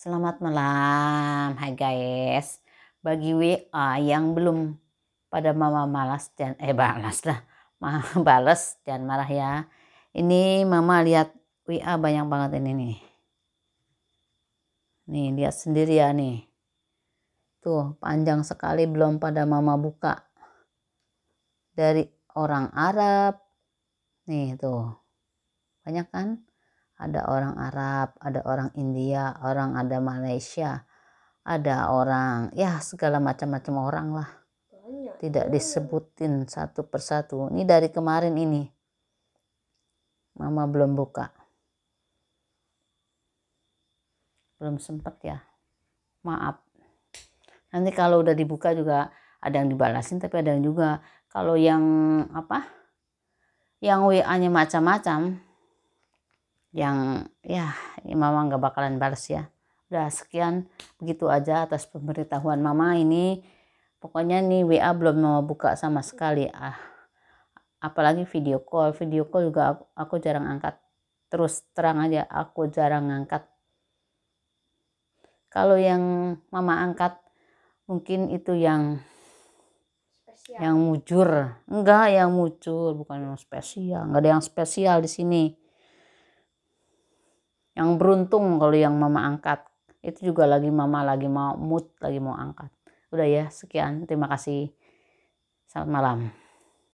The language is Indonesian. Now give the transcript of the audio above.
Selamat malam, hai guys. Bagi WA yang belum pada mama malas dan eh balas lah, mama balas dan marah ya. Ini mama lihat WA banyak banget ini nih. Nih lihat sendiri ya nih. Tuh panjang sekali belum pada mama buka. Dari orang Arab. Nih tuh. Banyak kan? ada orang Arab, ada orang India, orang ada Malaysia, ada orang ya segala macam-macam orang lah. Tidak disebutin satu persatu. Ini dari kemarin ini. Mama belum buka. Belum sempat ya. Maaf. Nanti kalau udah dibuka juga ada yang dibalasin tapi ada yang juga kalau yang apa? Yang WA-nya macam-macam yang ya, ya mama nggak bakalan balas ya udah sekian begitu aja atas pemberitahuan mama ini pokoknya nih WA belum mau buka sama sekali ah apalagi video call video call juga aku, aku jarang angkat terus terang aja aku jarang angkat kalau yang mama angkat mungkin itu yang yang mujur enggak yang mujur bukan yang spesial enggak ada yang spesial di sini yang beruntung kalau yang mama angkat itu juga lagi mama lagi mau mood lagi mau angkat udah ya sekian terima kasih selamat malam